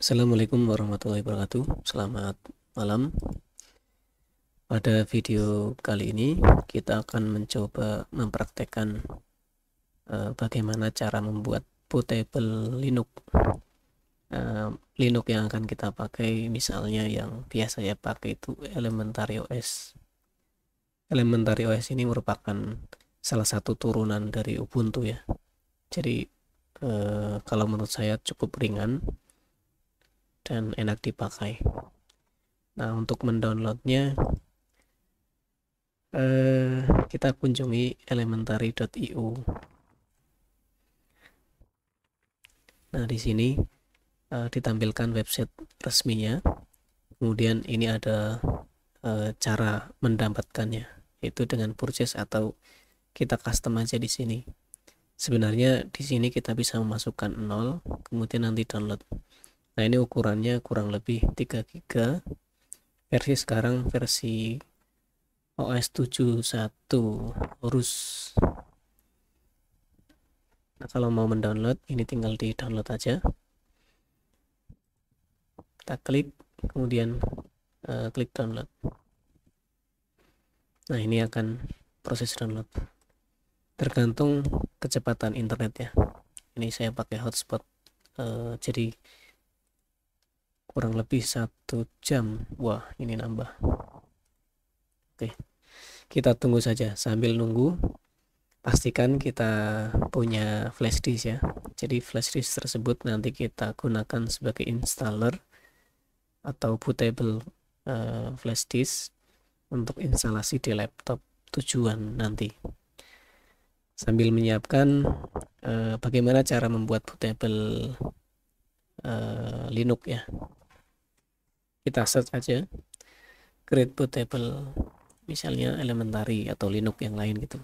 Assalamualaikum warahmatullahi wabarakatuh Selamat malam Pada video kali ini kita akan mencoba mempraktekkan uh, bagaimana cara membuat bootable Linux uh, Linux yang akan kita pakai misalnya yang biasa saya pakai itu Elementary OS Elementary OS ini merupakan salah satu turunan dari Ubuntu ya jadi uh, kalau menurut saya cukup ringan dan enak dipakai. Nah, untuk mendownloadnya, eh, kita kunjungi elementary.io. Nah, di sini eh, ditampilkan website resminya. Kemudian ini ada eh, cara mendapatkannya, yaitu dengan purchase atau kita custom aja di sini. Sebenarnya di sini kita bisa memasukkan 0, kemudian nanti download nah ini ukurannya kurang lebih 3 GB. versi sekarang versi OS 71 Horus nah kalau mau mendownload ini tinggal di download aja kita klik kemudian uh, klik download nah ini akan proses download tergantung kecepatan internet ya ini saya pakai hotspot uh, jadi kurang lebih satu jam wah ini nambah oke kita tunggu saja sambil nunggu pastikan kita punya flash disk ya jadi flash disk tersebut nanti kita gunakan sebagai installer atau bootable uh, flash disk untuk instalasi di laptop tujuan nanti sambil menyiapkan uh, bagaimana cara membuat bootable uh, Linux ya kita search aja create bootable misalnya elementary atau linux yang lain gitu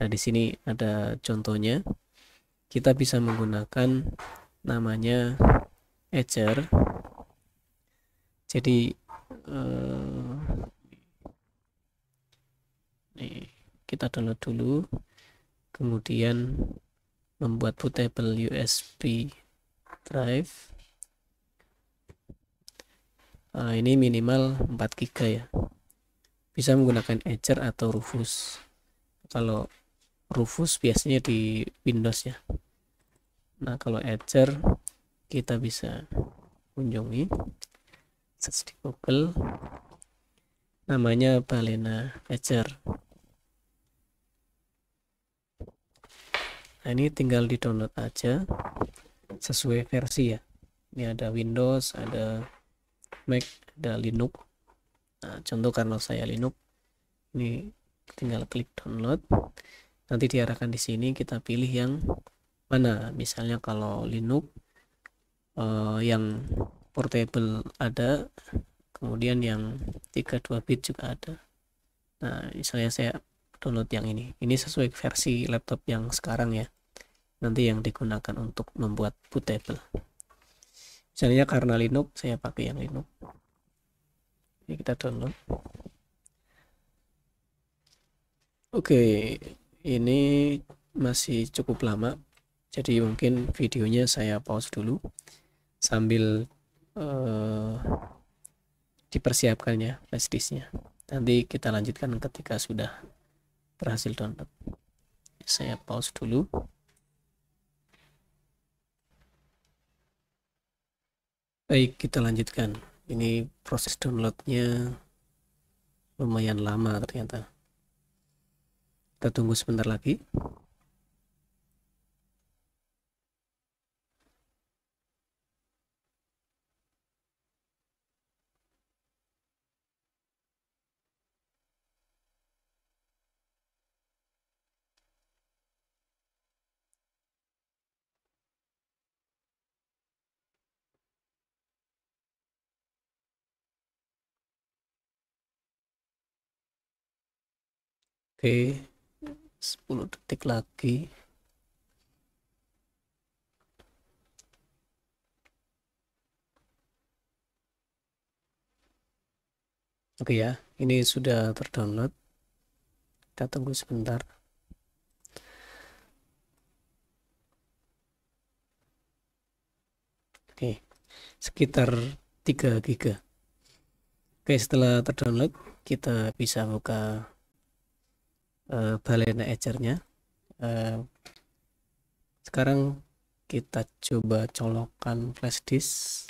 nah di sini ada contohnya kita bisa menggunakan namanya Edger jadi eh, nih, kita download dulu kemudian membuat bootable USB drive uh, ini minimal 4 GB ya bisa menggunakan Edger atau Rufus kalau Rufus biasanya di Windows ya nah kalau Edger kita bisa kunjungi search di Google namanya Balena Edger nah ini tinggal di download aja sesuai versi ya ini ada Windows ada Mac ada Linux nah, contoh karena saya Linux ini tinggal klik download nanti diarahkan di sini kita pilih yang mana misalnya kalau Linux eh, yang portable ada kemudian yang 32 bit juga ada nah misalnya saya download yang ini ini sesuai versi laptop yang sekarang ya nanti yang digunakan untuk membuat bootable misalnya karena Linux saya pakai yang Linux ini kita download oke ini masih cukup lama jadi mungkin videonya saya pause dulu sambil uh, eh, dipersiapkannya flashdisknya. nanti kita lanjutkan ketika sudah berhasil download saya pause dulu Baik, kita lanjutkan. Ini proses downloadnya lumayan lama ternyata. Kita tunggu sebentar lagi. Oke, 10 detik lagi. Oke ya, ini sudah terdownload. Kita tunggu sebentar. Oke, sekitar 3 giga. Oke, setelah terdownload, kita bisa buka uh, eh, balena ecernya uh, eh, sekarang kita coba colokan flash disk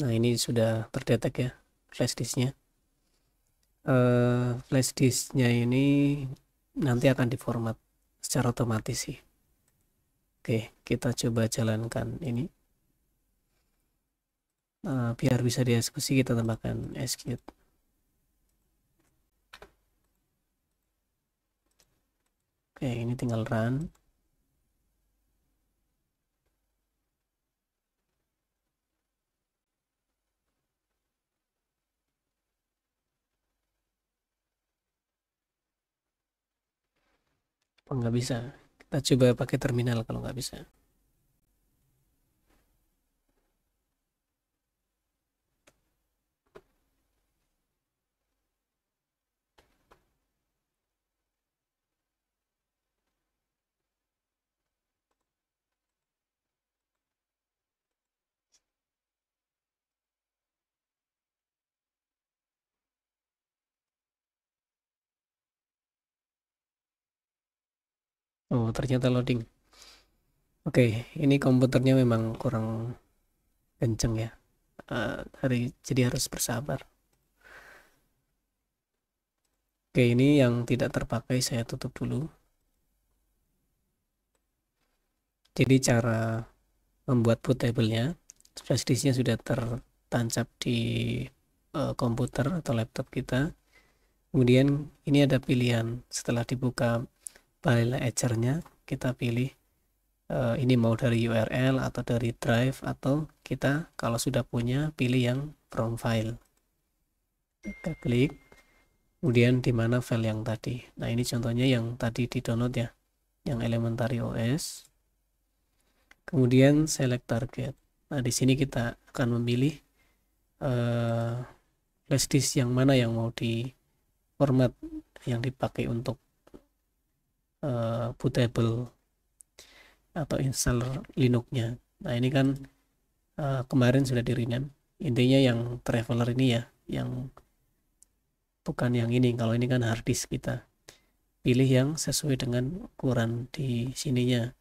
nah ini sudah terdetek ya flash disknya uh, flash disknya ini nanti akan diformat secara otomatis sih oke kita coba jalankan ini Eh, biar bisa dieksekusi kita tambahkan execute oke ini tinggal run oh nggak bisa kita coba pakai terminal kalau nggak bisa Oh, ternyata loading. Oke, okay, ini komputernya memang kurang kenceng ya. Uh, hari jadi harus bersabar. Oke, okay, ini yang tidak terpakai saya tutup dulu. Jadi cara membuat table-nya, flashdisk-nya sudah tertancap di uh, komputer atau laptop kita. Kemudian ini ada pilihan setelah dibuka file etchernya kita pilih uh, ini mau dari URL atau dari drive atau kita kalau sudah punya pilih yang from file kita klik kemudian di mana file yang tadi nah ini contohnya yang tadi di download ya yang elementary OS kemudian select target nah di sini kita akan memilih uh, flash disk yang mana yang mau di format yang dipakai untuk Eh, bootable atau installer Linux-nya. Nah, ini kan uh, kemarin sudah di rename. Intinya yang traveler ini ya, yang bukan yang ini. Kalau ini kan hard disk kita. Pilih yang sesuai dengan ukuran di sininya.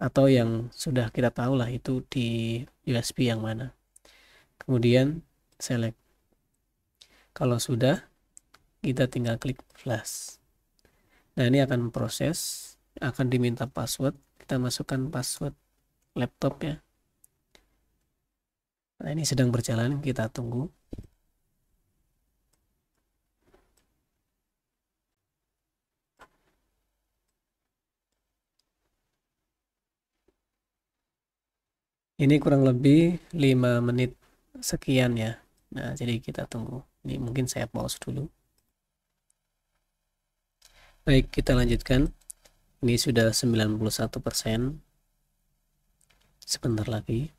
Atau yang sudah kita tahu lah itu di USB yang mana. Kemudian select. Kalau sudah, kita tinggal klik flash nah ini akan proses akan diminta password kita masukkan password laptop ya nah ini sedang berjalan kita tunggu ini kurang lebih 5 menit sekian ya nah jadi kita tunggu ini mungkin saya pause dulu Baik, kita lanjutkan. Ini sudah 91%. Sebentar lagi.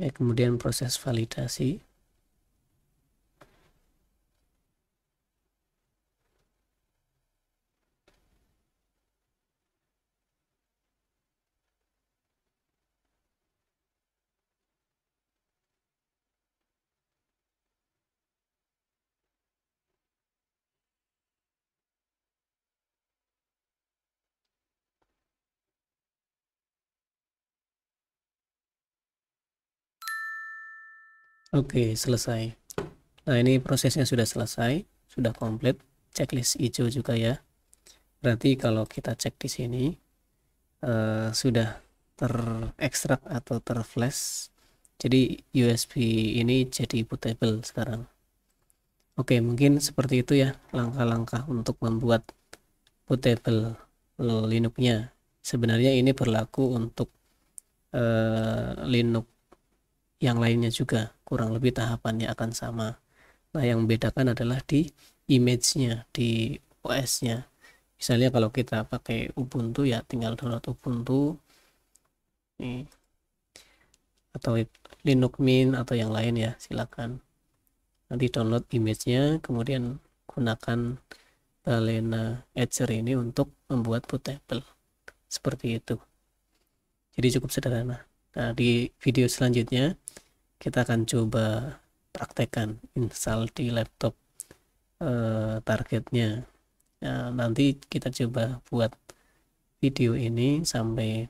Ya, kemudian proses validasi. Oke, selesai. Nah, ini prosesnya sudah selesai, sudah komplit. Checklist hijau juga ya. Berarti kalau kita cek di sini uh, sudah terekstrak atau terflash. Jadi USB ini jadi bootable sekarang. Oke, mungkin seperti itu ya langkah-langkah untuk membuat bootable Linux-nya. Sebenarnya ini berlaku untuk uh, Linux yang lainnya juga kurang lebih tahapannya akan sama nah yang membedakan adalah di image-nya di OS-nya misalnya kalau kita pakai Ubuntu ya tinggal download Ubuntu nih atau Linux Mint atau yang lain ya silakan nanti download image-nya kemudian gunakan Balena Edger ini untuk membuat bootable seperti itu jadi cukup sederhana nah di video selanjutnya kita akan coba praktekkan install di laptop uh, targetnya ya, nanti kita coba buat video ini sampai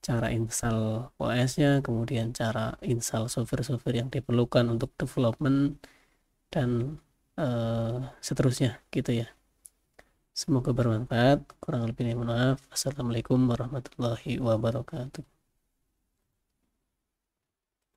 cara install OS-nya, kemudian cara install software-software yang diperlukan untuk development dan uh, seterusnya gitu ya. Semoga bermanfaat. Kurang lebih mohon maaf. Assalamualaikum warahmatullahi wabarakatuh.